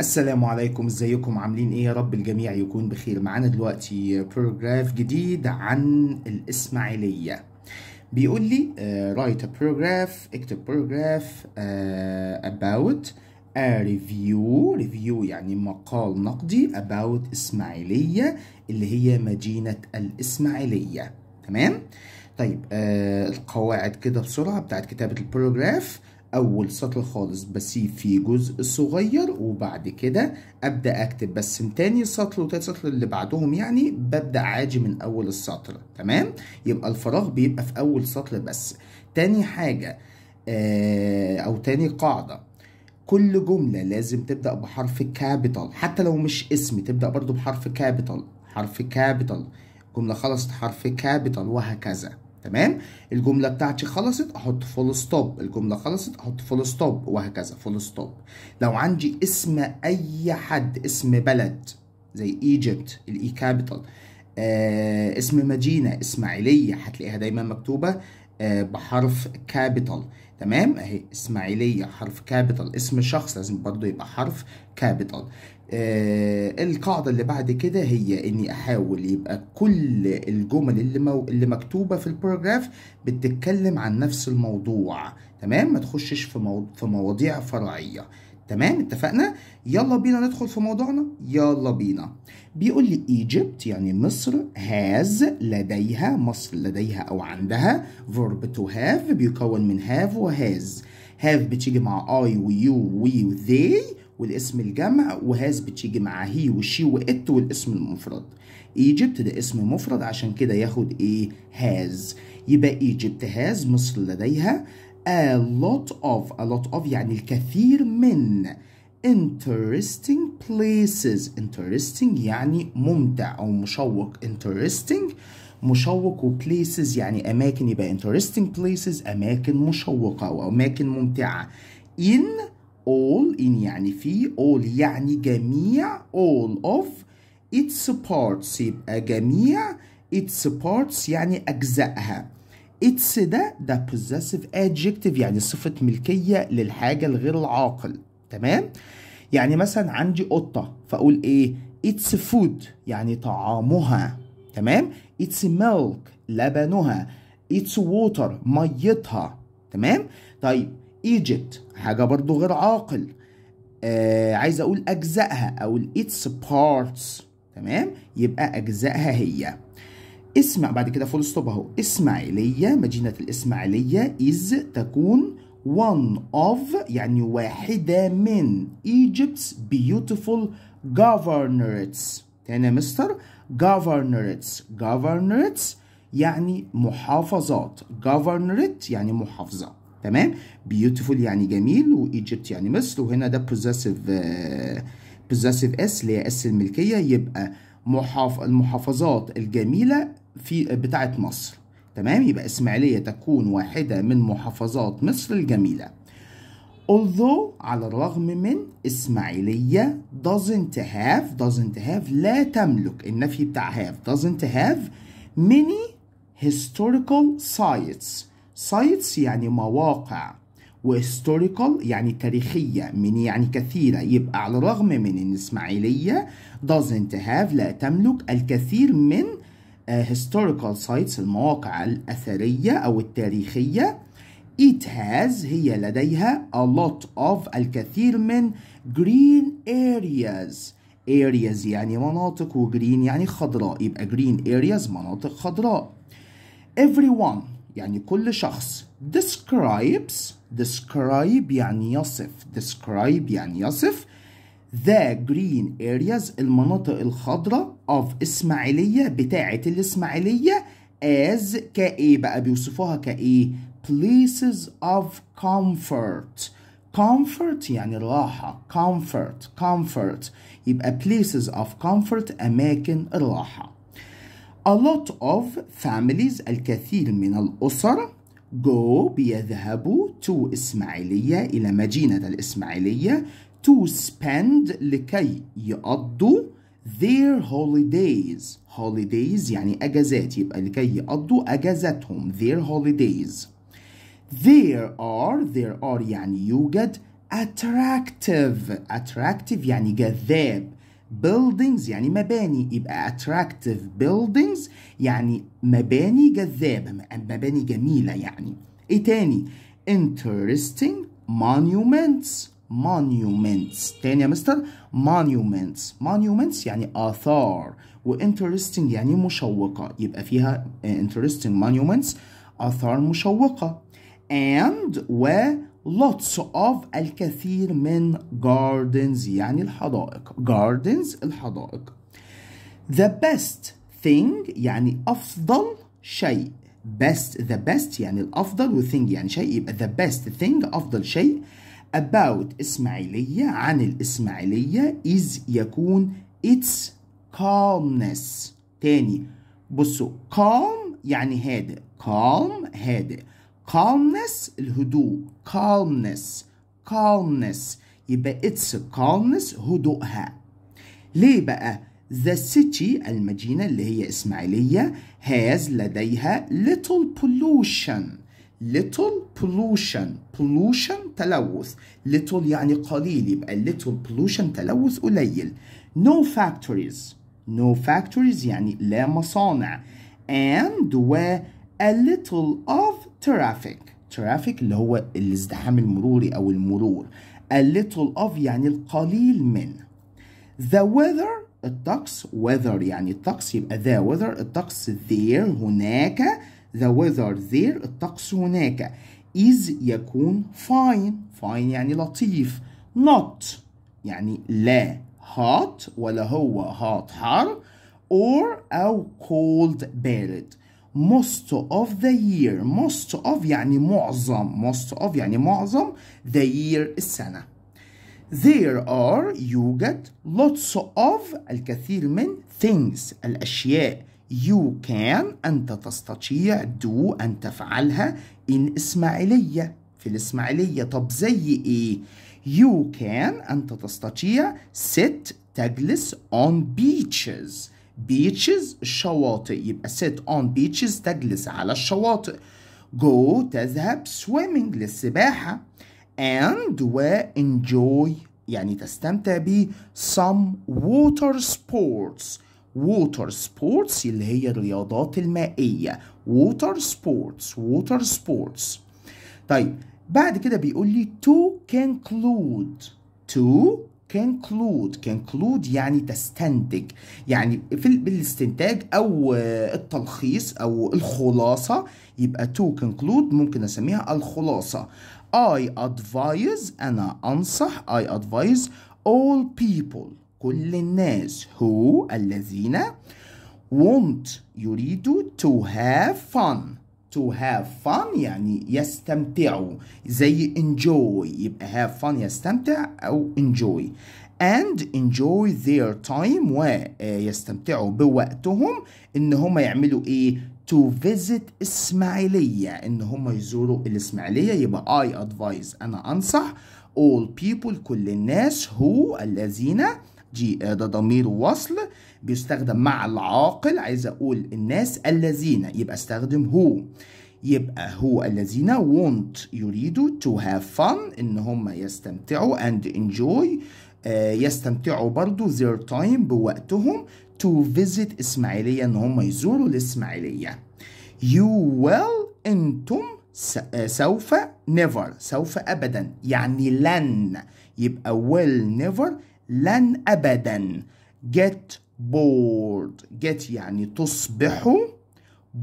السلام عليكم ازيكم عاملين ايه يا رب الجميع يكون بخير معانا دلوقتي بروجراف جديد عن الاسماعيليه بيقول لي آه، write a paragraph اكتب paragraph اباوت آه، about a review review يعني مقال نقدي about اسماعيليه اللي هي مدينه الاسماعيليه تمام طيب آه، القواعد كده بسرعه بتاعت كتابه البروجراف اول سطر خالص بسيب فيه جزء صغير وبعد كده ابدا اكتب بس من تاني سطر وتالت سطر اللي بعدهم يعني ببدا عادي من اول السطر تمام يبقى الفراغ بيبقى في اول سطر بس تاني حاجه آه او تاني قاعده كل جملة لازم تبدأ بحرف كابيتال حتى لو مش اسم تبدأ برضو بحرف كابيتال حرف كابيتال جملة خلصت حرف كابيتال وهكذا تمام الجمله بتاعتي خلصت احط فول ستوب الجمله خلصت احط فول ستوب وهكذا فول ستوب لو عندي اسم اي حد اسم بلد زي ايجيبت الاي كابيتال آه، اسم مدينه اسماعيليه هتلاقيها دايما مكتوبه آه، بحرف كابيتال تمام اهي اسماعيليه حرف كابيتال اسم شخص لازم برضو يبقى حرف كابيتال آه القاعده اللي بعد كده هي اني احاول يبقى كل الجمل اللي, مو... اللي مكتوبه في البروجراف بتتكلم عن نفس الموضوع تمام ما تخشش في, مو... في مواضيع فرعيه تمام اتفقنا يلا بينا ندخل في موضوعنا يلا بينا بيقول لي ايجيبت يعني مصر هاز لديها مصر لديها او عندها فيرب تو هاف بيكون من هاف وهاز هاف بتيجي مع اي ويو وي وذي والاسم الجمع وهاز بتيجي مع هي وشي وات والاسم المفرد ايجيبت ده اسم مفرد عشان كده ياخد ايه هاز يبقى ايجيبت هاز مصر لديها a lot of a lot of يعني الكثير من interesting places interesting يعني ممتع أو مشوق interesting مشوق places يعني أماكن يبقى interesting places أماكن مشوقة أو أماكن ممتعة in all in يعني في all يعني جميع all of its parts يبقى جميع its parts يعني أجزائها اتس ده ده possessive adjective يعني صفة ملكية للحاجة الغير العاقل تمام يعني مثلا عندي قطة فأقول إيه اتس فود يعني طعامها تمام اتس milk لبنها اتس ووتر ميتها تمام طيب ايجيبت حاجة برضو غير عاقل آه عايز أقول أجزائها أقول اتس بارتس تمام يبقى أجزائها هي اسمع بعد كده فول ستوب اهو اسماعيليه مدينه الاسماعيليه از تكون one of يعني واحده من Egypt's beautiful governorates تاني يا مستر governorates governorates يعني محافظات governorate يعني محافظه تمام beautiful يعني جميل وإيجيبت يعني مصر وهنا ده possessive uh, possessive s اللي هي اس الملكيه يبقى محاف المحافظات الجميله في بتاعة مصر تمام يبقى إسماعيلية تكون واحدة من محافظات مصر الجميلة although على الرغم من إسماعيلية doesn't have doesn't have لا تملك النفي بتاع have doesn't have many historical sites sites يعني مواقع وهيستوريكال يعني تاريخية من يعني كثيرة يبقى على الرغم من إن إسماعيلية doesn't have لا تملك الكثير من آه، historical sites المواقع الأثرية أو التاريخية It has هي لديها a lot of الكثير من green areas areas يعني مناطق وجرين يعني خضراء يبقى green areas مناطق خضراء everyone يعني كل شخص describes describe يعني يصف describe يعني يصف the green areas المناطق الخضراء of اسماعيليه بتاعه الاسماعيليه as كايه بقى بيوصفوها كايه places of comfort comfort يعني راحة comfort comfort يبقى places of comfort أماكن الراحة a lot of families الكثير من الأسر go بيذهبوا to إسماعيلية إلى مدينة الإسماعيلية to spend لكي يقضوا their holidays holidays يعني أجازات يبقى لكي يقضوا أجازاتهم their holidays there are there are يعني يوجد attractive attractive يعني جذاب buildings يعني مباني يبقى attractive buildings يعني مباني جذابة مباني جميلة يعني ايه تاني interesting monuments monuments تاني يا مستر monuments monuments يعني آثار وانترستنج يعني مشوقة يبقى فيها آه، interesting monuments آثار مشوقة and و lots of الكثير من gardens يعني الحدائق gardens الحدائق the best thing يعني أفضل شيء best the best يعني الأفضل و thing يعني شيء يبقى the best thing أفضل شيء about إسماعيلية عن الإسماعيلية is يكون its calmness تاني بصوا calm يعني هادئ calm هادئ calmness الهدوء calmness calmness يبقى its calmness هدوءها ليه بقى The city المدينة اللي هي إسماعيلية has لديها little pollution little pollution pollution تلوث little يعني قليل يبقى little pollution تلوث قليل no factories no factories يعني لا مصانع and و a little of traffic traffic اللي هو الازدحام المروري أو المرور a little of يعني القليل من the weather الطقس weather يعني الطقس يبقى the weather الطقس there هناك the weather there الطقس هناك is يكون fine fine يعني لطيف not يعني لا hot ولا هو hot حر or أو cold بارد most of the year most of يعني معظم most of يعني معظم the year السنة there are يوجد lots of الكثير من things الأشياء you can أنت تستطيع do أن تفعلها in إسماعيلية في الإسماعيلية طب زي إيه؟ you can أنت تستطيع sit تجلس on beaches beaches الشواطئ يبقى sit on beaches تجلس على الشواطئ go تذهب swimming للسباحة and و enjoy يعني تستمتع ب some water sports ووتر سبورتس اللي هي الرياضات المائية ووتر سبورتس ووتر سبورتس طيب بعد كده بيقول لي to conclude to conclude conclude يعني تستنتج يعني في بالاستنتاج او التلخيص او الخلاصه يبقى to conclude ممكن اسميها الخلاصه I advise انا انصح I advise all people كل الناس who الذين want يريد to have fun to have fun يعني يستمتعوا زي enjoy يبقى have fun يستمتع أو enjoy and enjoy their time ويستمتعوا آه، بوقتهم إن هم يعملوا إيه to visit إسماعيلية إن هم يزوروا الإسماعيلية يبقى I advise أنا أنصح all people كل الناس who الذين دي ده ضمير وصل بيستخدم مع العاقل عايز اقول الناس الذين يبقى استخدم هو يبقى هو الذين want يريدوا to have fun ان هم يستمتعوا and enjoy آه، يستمتعوا برضو their time بوقتهم to visit اسماعيلية ان هم يزوروا الاسماعيلية you will انتم آه، سوف never سوف ابدا يعني لن يبقى will never لن أبدا get bored get يعني تصبحوا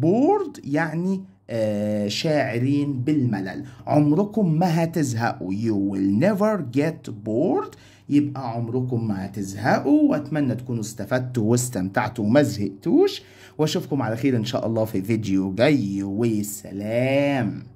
bored يعني آه شاعرين بالملل عمركم ما هتزهقوا you will never get bored يبقى عمركم ما هتزهقوا واتمنى تكونوا استفدتوا واستمتعتوا وما زهقتوش واشوفكم على خير ان شاء الله في فيديو جاي وسلام